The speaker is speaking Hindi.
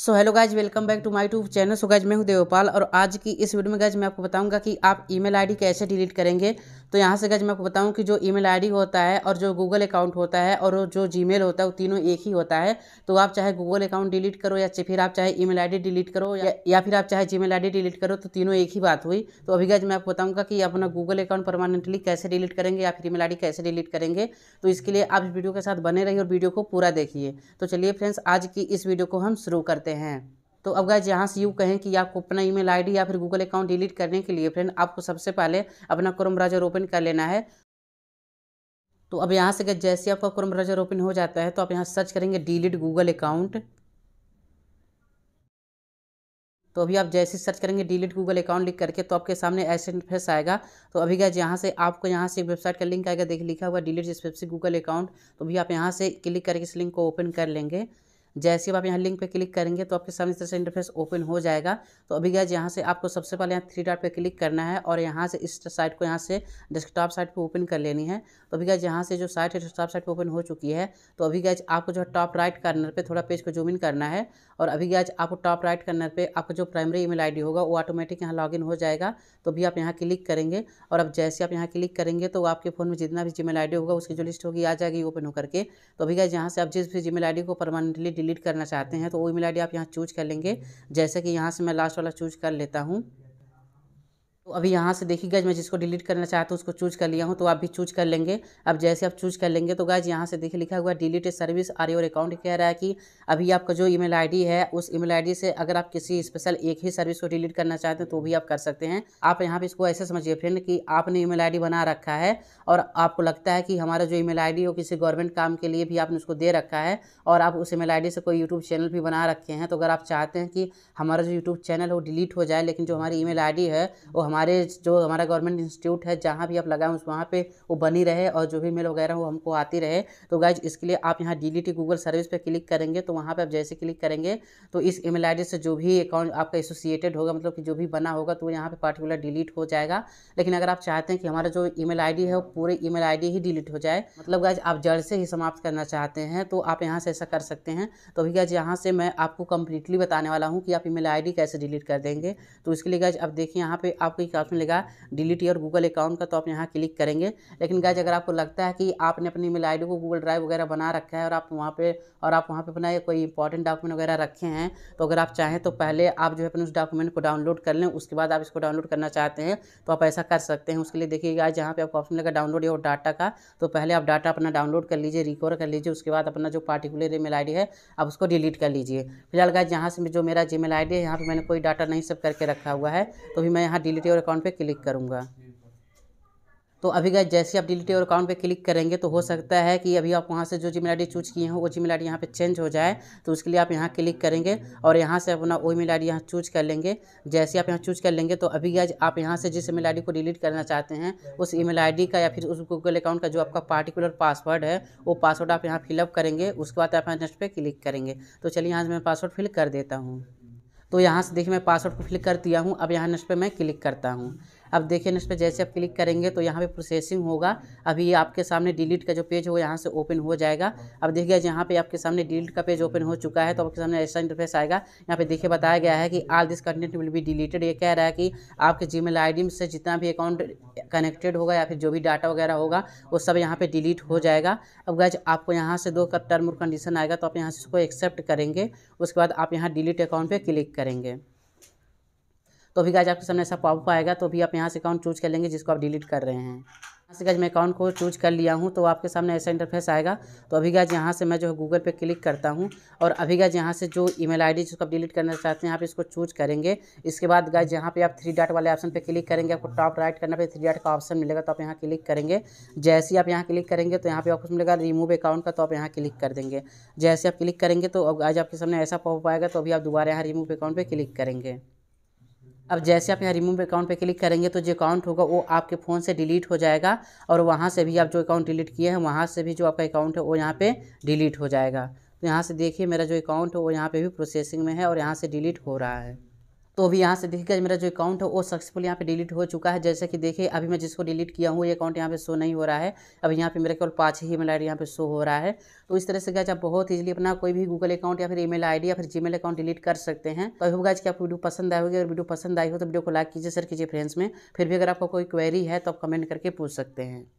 so hello guys welcome back to my tube channel so guys मैं हूं देवपाल और आज की इस वीडियो में गाइज मैं आपको बताऊंगा कि आप ईमेल आईडी कैसे डिलीट करेंगे तो यहां से गाइज मैं आपको बताऊं कि जो ईमेल आईडी होता है और जो गूगल अकाउंट होता है और जो जीमेल होता है वो तीनों एक ही होता है तो आप चाहे गूगल अकाउंट डिलीट करो या फिर आप चाहे ई मेल डिलीट करो या, या फिर आप चाहे जी मेल डिलीट करो तो तीनों एक ही बात हुई तो अभी गाइज मैं आपको बताऊँगा कि अपना गूगल अकाउंट परमानेंटली कैसे डिलीट करेंगे या फिर ई मेल कैसे डिलीट करेंगे तो इसके लिए आप इस वीडियो के साथ बने रहिए और वीडियो को पूरा देखिए तो चलिए फ्रेंड्स आज की इस वीडियो को हम शुरू करते करते हैं तो अब गाय जहाँ से यू कहें कि आपको अपना ईमेल आईडी या फिर गूगल अकाउंट डिलीट करने के लिए फ्रेंड आपको सबसे पहले अपना क्रोम ब्राउजर ओपन कर लेना है तो अब यहाँ से गए जैसे आपका क्रोम ब्राउजर ओपन हो जाता है तो आप यहाँ सर्च करेंगे डिलीट गूगल अकाउंट तो अभी आप जैसे सर्च करेंगे डिलीट गूगल अकाउंट लिख करके तो आपके सामने ऐसे इंटरफेस आएगा तो अभी गए यहाँ से आपको यहाँ से वेबसाइट का लिंक आएगा देख लिखा हुआ डिलीट जिस वेब से गूगल अकाउंट तो भी आप यहाँ से क्लिक करके इस लिंक को ओपन कर लेंगे जैसे ही आप यहाँ लिंक पे क्लिक करेंगे तो आपके सामने इस तरह से इंटरफेस ओपन हो जाएगा तो अभी गैस यहाँ से आपको सबसे पहले यहाँ थ्री डॉट पे क्लिक करना है और यहाँ से इस साइट को यहाँ से डेस्कटॉप साइट पे ओपन कर लेनी है तो अभी गैस यहाँ से जो साइट है डेस्कटॉप साइट पर ओपन हो चुकी है तो अभी गैज आपको जो है टॉप राइट कार्नर पर थोड़ा पेज को जूम इन करना है और अभी गैज आपको टॉप राइट कार्नर पर आपका जो प्राइमरी ई मेल होगा वो ऑटोमेटिक यहाँ लॉग हो जाएगा तो भी आप यहाँ क्लिक करेंगे और अब जैसे आप यहाँ क्लिक करेंगे तो आपके फ़ोन में जितना भी जी मेल होगा उसकी जो लिस्ट होगी आ जाएगी ओपन होकर के तो अभी गैज यहाँ से आप जिस भी जी मेल को परमानेंटली डिलीट करना चाहते हैं तो वो ईमेल आईडी आप यहाँ चूज कर लेंगे जैसे कि यहाँ से मैं लास्ट वाला चूज कर लेता हूँ तो अभी यहाँ से देखिए गज मैं जिसको डिलीट करना चाहता हूँ उसको चूज कर लिया हूँ तो आप भी चूज कर लेंगे अब जैसे आप चूज कर लेंगे तो गज यहाँ से देखिए लिखा हुआ delete service or your account कह रहा है कि अभी आपका जो ईमेल आईडी है उस ईमेल आईडी से अगर आप किसी स्पेशल एक ही सर्विस को डिलीट करना चाहते हैं तो भी आप कर सकते हैं आप यहाँ पर इसको ऐसे समझिए फ्रेंड कि आपने ई मेल बना रखा है और आपको लगता है कि हमारा जो ई मेल हो किसी गवर्नमेंट काम के लिए भी आपने उसको दे रखा है और आप उस ई मेल से कोई यूट्यूब चैनल भी बना रखे हैं तो अगर आप चाहते हैं कि हमारा जो यूट्यूब चैनल हो डिलीट हो जाए लेकिन जो हमारी ई मेल है वो हमारे हमारे जो हमारा गवर्नमेंट इंस्टीट्यूट है जहाँ भी आप लगाए उस वहाँ पर वो बनी रहे और जो भी मेल वगैरह हो हमको आती रहे तो गाइज इसके लिए आप यहाँ डी गूगल सर्विस पर क्लिक करेंगे तो वहाँ पर आप जैसे क्लिक करेंगे तो इस ईमेल आईडी से जो भी अकाउंट आपका एसोसिएटेड होगा मतलब कि जो भी बना होगा तो यहाँ पर पार्टिकुलर डिलीट हो जाएगा लेकिन अगर आप चाहते हैं कि हमारा जो ई मेल है वो पूरे ई मेल ही डिलीट हो जाए मतलब गाइज आप जड़ से ही समाप्त करना चाहते हैं तो आप यहाँ से ऐसा कर सकते हैं तो अभी गाइज यहाँ से मैं आपको कम्प्लीटली बताने वाला हूँ कि आप ई मेल कैसे डिलीट कर देंगे तो इसके लिए गाइज आप देखिए यहाँ पर आपको एक ऑप्शन लेगा डिलीट योर गूगल अकाउंट का तो आप यहाँ क्लिक करेंगे लेकिन गाइज अगर आपको लगता है कि आपने अपनी ईमेल आई को गूगल ड्राइव वगैरह बना रखा है और आप वहाँ पर और आप वहाँ पर अपना कोई इंपॉर्टेंट डॉक्यूमेंट वगैरह रखे हैं तो अगर आप चाहें तो पहले आप जो है अपने उस डॉक्यूमेंट को डाउनलोड कर लें उसके बाद आप इसको डाउनलोड करना चाहते हैं तो आप ऐसा कर सकते हैं उसके लिए देखिए गाइज यहाँ पर आपको ऑप्शन लगा डाउनलोड योर डाटा का तो पहले आप डाटा अपना डाउनलोड कर लीजिए रिकवर कर लीजिए उसके बाद अपना जो पार्टिकुलर ई मेल है आप उसको डिलीट कर लीजिए फिलहाल गाइज यहाँ से जो मेरा जी मेल है यहाँ पर मैंने कोई डाटा नहीं सब करके रखा हुआ है तो भी मैं यहाँ डिलीट और योर अकाउंट पे क्लिक करूँगा तो अभी गए जैसे आप डिलीट योर अकाउंट पे क्लिक करेंगे तो हो सकता है कि अभी आप वहाँ से जो जी मेल चूज किए हैं वो जी मेल आई यहाँ पर चेंज हो जाए तो उसके लिए आप यहाँ क्लिक करेंगे और यहाँ से अपना वही मेल आई यहाँ चूज कर लेंगे जैसे आप यहाँ चूज कर लेंगे तो अभी गए आप यहाँ से जिस ई आई को डिलीट करना चाहते हैं उस ई आई का या फिर उस गूगल अकाउंट का जो आपका पार्टिकुलर पासवर्ड है वो पासवर्ड आप यहाँ फिलअप करेंगे उसके बाद आप यहाँ नेक्स्ट पर क्लिक करेंगे तो चलिए यहाँ से मैं पासवर्ड फिल कर देता हूँ तो यहाँ से देखिए मैं पासवर्ड को क्लिक कर दिया हूँ अब यहाँ नेक्स्ट पे मैं क्लिक करता हूँ अब देखिए नेक्स्ट पे जैसे आप क्लिक करेंगे तो यहाँ पे प्रोसेसिंग होगा अभी आपके सामने डिलीट का जो पेज होगा यहाँ से ओपन हो जाएगा अब देखिए यहाँ पे आपके सामने डिलीट का पेज ओपन हो चुका है तो आपके सामने ऐसा इंटरफेस आएगा यहाँ पे देखिए बताया गया है कि all this content will be deleted ये कह रहा है कि आपके जी मेल में से जितना भी अकाउंट कनेक्टेड होगा या फिर जो भी डाटा वगैरह होगा वो सब यहाँ पे डिलीट हो जाएगा अब गैज आपको यहाँ से दो कब टर्म और कंडीशन आएगा तो आप यहाँ से इसको एक्सेप्ट करेंगे उसके बाद आप यहाँ डिलीट अकाउंट पर क्लिक करेंगे तो भी गैज आपके सामने ऐसा पॉप आएगा तो भी आप यहाँ से अकाउंट चूज कर लेंगे जिसको आप डिलीट कर रहे हैं से गज मैं अकाउंट को चूज कर लिया हूँ तो आपके सामने ऐसा इंटरफेस आएगा तो अभी गज यहाँ से मैं जो है गूगल पे क्लिक करता हूँ और अभी गज यहाँ से जो ईमेल आईडी जिसको आप डिलीट करना चाहते हैं यहाँ इसको चूज करेंगे इसके बाद गज यहाँ पे आप थ्री डाट वाले ऑप्शन पे क्लिक करेंगे आपको टॉप राइट करना पे थ्री डाट का ऑप्शन मिलेगा तो आप यहाँ क्लिक करेंगे जैसे ही आप यहाँ क्लिक करेंगे तो यहाँ पे ऑप्शन मिलेगा रिमूव अकाउंट का तो आप यहाँ क्लिक कर देंगे जैसे आप क्लिक करेंगे तो आज आपके सामने ऐसा पॉप आएगा तो अभी आप दोबारा यहाँ रिमूव अकाउंट पर क्लिक करेंगे अब जैसे आप यहाँ रिमूव अकाउंट पे क्लिक करेंगे तो जो अकाउंट होगा वो आपके फ़ोन से डिलीट हो जाएगा और वहाँ से भी आप जो अकाउंट डिलीट किए हैं वहाँ से भी जो आपका अकाउंट है वो यहाँ पे डिलीट हो जाएगा तो यहाँ से देखिए मेरा जो अकाउंट है वो यहाँ पे भी प्रोसेसिंग में है और यहाँ से डिलीट हो रहा है तो अभी यहाँ से देखिएगा मेरा जो अकाउंट है वो सक्सेसफुल यहाँ पे डिलीट हो चुका है जैसे कि देखिए अभी मैं जिसको डिलीट किया हूँ ये अकाउंट यहाँ पे शो नहीं हो रहा है अभी यहाँ पे मेरा केवल पाँच ही ईमेल आई यहाँ पे शो हो रहा है तो इस तरह से गाज आप बहुत ईजिली अपना कोई भी गूगल अकाउंट या फिर ईमेल आईडी या फिर जीमेल अकाउंट डिलीट कर सकते हैं तो अभी गैज कि आपको वीडियो पसंद आएगी अगर वीडियो पसंद आई हो तो वीडियो को लाइक कीजिए शेयर कीजिए फ्रेंड्स में फिर भी अगर आपको कोई क्वेरी है तो आप कमेंट करके पूछ सकते हैं